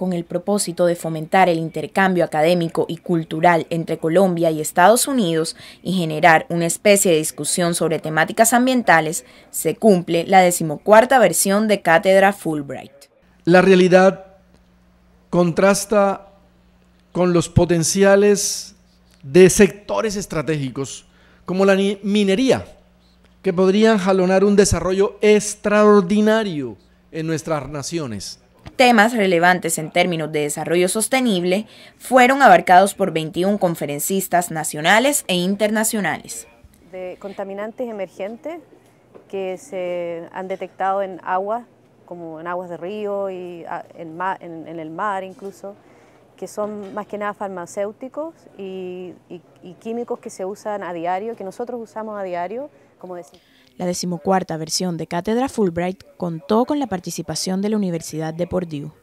con el propósito de fomentar el intercambio académico y cultural entre Colombia y Estados Unidos y generar una especie de discusión sobre temáticas ambientales, se cumple la decimocuarta versión de Cátedra Fulbright. La realidad contrasta con los potenciales de sectores estratégicos como la minería, que podrían jalonar un desarrollo extraordinario en nuestras naciones temas relevantes en términos de desarrollo sostenible fueron abarcados por 21 conferencistas nacionales e internacionales. De contaminantes emergentes que se han detectado en aguas, como en aguas de río y ah, en, en el mar incluso, que son más que nada farmacéuticos y, químicos que se usan a diario, que nosotros usamos a diario, como La decimocuarta versión de Cátedra Fulbright contó con la participación de la Universidad de Purdue.